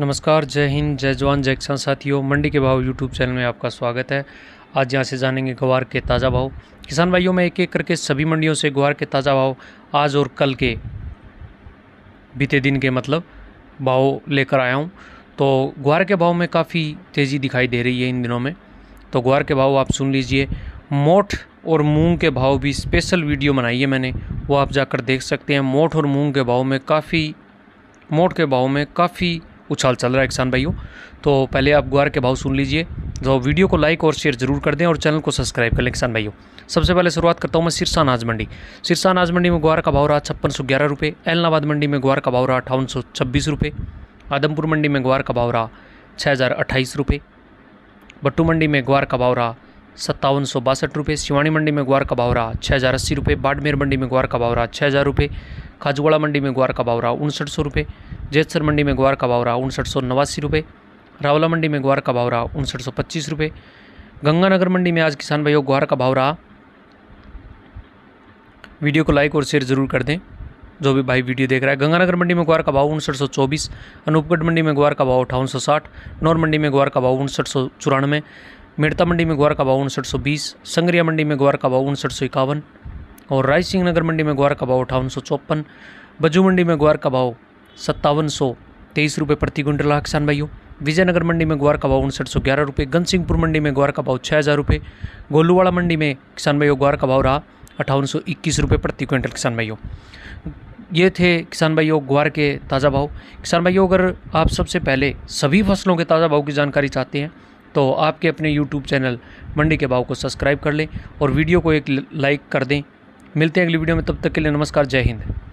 नमस्कार जय हिंद जय जवान जय किसान साथियों मंडी के भाव यूट्यूब चैनल में आपका स्वागत है आज यहाँ से जानेंगे ग्वार के ताज़ा भाव किसान भाइयों में एक एक करके सभी मंडियों से ग्वार के ताज़ा भाव आज और कल के बीते दिन के मतलब भाव लेकर आया हूँ तो ग्वार के भाव में काफ़ी तेज़ी दिखाई दे रही है इन दिनों में तो ग्वार के भाव आप सुन लीजिए मोठ और मूँग के भाव भी स्पेशल वीडियो बनाई है मैंने वो आप जाकर देख सकते हैं मोठ और मूँग के भाव में काफ़ी मोठ के भाव में काफ़ी उछाल चल रहा है किसान भाइयों तो पहले आप गुआर के भाव सुन लीजिए तो वीडियो को लाइक और शेयर जरूर कर दें और चैनल को सब्सक्राइब कर लें किसान भाइयों सबसे पहले शुरुआत करता हूं मैं सिरसा अनाज मंडी सिरसा अनाज मंडी में ग्वार का भाव रहा छप्पन सौ ग्यारह रुपये एलनाबाद मंडी में ग्वार का भाव रहा अठावन सौ छब्बीस रुपये आदमपुर मंडी में ग्वार का भाव रहा छः हज़ार अट्ठाईस रुपये बट्टू मंडी में ग्वार का भाव रहा सत्तावन सौ बासठ रुपये शिवानी मंडी में ग्वार का भाव रहा छः हज़ार अस्सी रुपये बाड़मेर मंडी में ग्वार का भाव रहा छः हज़ार रुपये खाजवाड़ा मंडी में ग्वार का भाव रहा उनसठ सौ रुपये जैतसर मंडी में ग्वार का भाव रहा उनसठ सौ नवासी रुपये रावला मंडी में ग्वार का भाव रहा उनसठ सौ पच्चीस रुपये गंगानगर मंडी में आज किसान भाइयों ग्वार का भाव रहा वीडियो को लाइक और शेयर ज़रूर कर दें जो भी भाई वीडियो देख रहा है गंगानगर मंडी में ग्वार का भाव उनसठ सौ चौबीस अनूपगढ़ मंडी में ग्वार का भाव अठावन सौ साठ नौर मंडी में ग्वार का भाव उनसठ सौ चौरानवे मेड़ता मंडी में ग्वार का भाव उनसठ सौ बीस संगरिया मंडी में ग्वार का भाव उनसठ सौ इक्यावन और रायसिंह नगर मंडी में ग्वार का भाव अठावन सौ चौपन बजू मंडी में ग्वार का भाव सत्तावन सौ तेईस रुपये प्रति क्विंटल रहा किसान भाइयों विजयनगर मंडी में ग्वार का भाव उनसठ सौ ग्यारह रुपये गनसिंहपुर मंडी में ग्वार का भाव छः हज़ार रुपये गोलूवाड़ा मंडी में किसान भाइयों ग्वार का भाव रहा अठावन सौ इक्कीस रुपये प्रति क्विंटल किसान भाइयों ये थे किसान भाइयों ग्वार के ताज़ा भाव किसान भाइयों अगर आप सबसे पहले सभी फसलों के ताज़ा भाव की जानकारी चाहते हैं तो आपके अपने यूट्यूब चैनल मंडी के भाव को सब्सक्राइब कर लें और वीडियो को एक लाइक कर दें मिलते हैं अगली वीडियो में तब तक के लिए नमस्कार जय हिंद